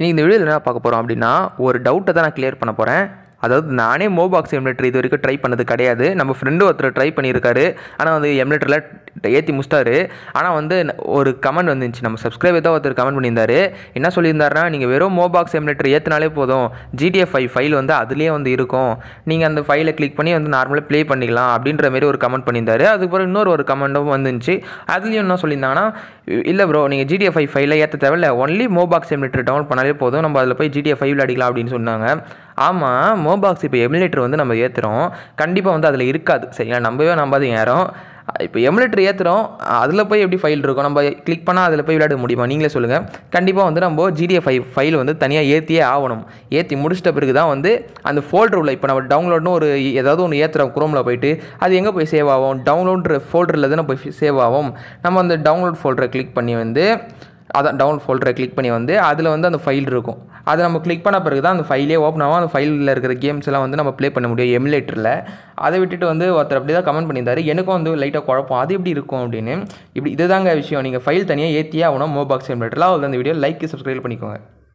இன்றைக்கி இந்த வீடியோவில் என்ன பார்க்க போகிறோம் அப்படின்னா ஒரு டவுட்டை தான் நான் கிளியர் பண்ண போகிறேன் அதாவது நானே மோபாக்ஸ் எம்லெட்டர் இது வரைக்கும் ட்ரை பண்ணது கிடையாது நம்ம ஃப்ரெண்டு ஒருத்தர் ட்ரை பண்ணியிருக்காரு ஆனால் வந்து எம்லெட்டரில் ஏற்றி முடிச்சிட்டாரு ஆனால் வந்து ஒரு கமெண்ட் வந்துச்சு நம்ம சப்ஸ்கிரைபர் தான் ஒருத்தர் கமெண்ட் பண்ணியிருந்தாரு என்ன சொல்லியிருந்தாருன்னா நீங்கள் வெறும் மோபாக்ஸ் எமுலேட்டர் ஏற்றினாலே போதும் ஜிடிஎஃப் ஃபைவ் ஃபைல் வந்து அதுலேயே வந்து இருக்கும் நீங்கள் அந்த ஃபைலை கிளிக் பண்ணி வந்து நார்மலாக ப்ளே பண்ணிக்கலாம் அப்படின்ற மாதிரி ஒரு கமெண்ட் பண்ணியிருந்தாரு அதுக்கப்புறம் இன்னொரு ஒரு கமெண்ட்டும் வந்துச்சு அதுலேயும் என்ன சொல்லியிருந்தாங்கன்னா இல்லை ப்ரோ நீங்கள் ஜிடிஎஃப் ஃபைவ் ஃபைலில் ஏற்ற தேவையில்ல ஒன்லி மோபாக்ஸ் எமுலேட்டர் டவுன்லோட் பண்ணாலே போதும் நம்ம அதில் போய் ஜிடிஎஃப் ஃபைவ்ல அடிக்கலாம் அப்படின்னு சொன்னாங்க ஆமாம் மோபாக்ஸ் இப்போ எமுலேட்டர் வந்து நம்ம ஏற்றுறோம் கண்டிப்பாக வந்து அதில் இருக்காது சரிங்களா நம்பவே நம்பாது யாரும் இப்போ எமுலேட்டர் ஏற்றுறோம் அதில் போய் எப்படி ஃபைல் இருக்கும் நம்ம கிளிக் பண்ணால் அதில் போய் விளையாட முடியுமா நீங்களே சொல்லுங்கள் கண்டிப்பாக வந்து நம்ம ஜிடிஎஃப் ஃபைவ் ஃபைல் வந்து தனியாக ஏற்றியே ஆகணும் ஏற்றி முடிச்சிட்ட பிறகு தான் வந்து அந்த ஃபோல்டர் உள்ள இப்போ நம்ம டவுன்லோட்னு ஒரு ஏதாவது ஒன்று ஏற்றுறோம் குரோமில் போயிட்டு அது எங்கே போய் சேவ் ஆகும் டவுன்லோட் ஃபோல்டரில் தானே போய் சேவ் ஆகும் நம்ம அந்த டவுன்லோட் ஃபோல்டரை கிளிக் பண்ணி வந்து அதான் டவுன் ஃபோல்டரை கிளிக் பண்ணி வந்து அதில் வந்து அந்த ஃபைல் இருக்கும் அதை நம்ம கிளிக் பண்ண பிறகு தான் அந்த ஃபைலே ஓப்பன் ஆகும் அந்த ஃபைலில் இருக்கிற கேம்ஸ் எல்லாம் வந்து நம்ம ப்ளே பண்ண முடியும் எமுலேட்டரில் அதை விட்டுட்டு வந்து ஒருத்தர் அப்படி தான் கமெண்ட் பண்ணியிருந்தார் எனக்கும் வந்து லைட்டாக குழப்பம் அது எப்படி இருக்கும் அப்படின்னு இப்படி இதுதாங்க விஷயம் நீங்கள் ஃபைல் தனியாக ஏற்றியே ஆகணும் மோபாக்ஸ் எமுலேட்டரில் அவ்வளோ அந்த வீடியோ லைக் சப்ஸ்கிரைப் பண்ணிக்கோங்க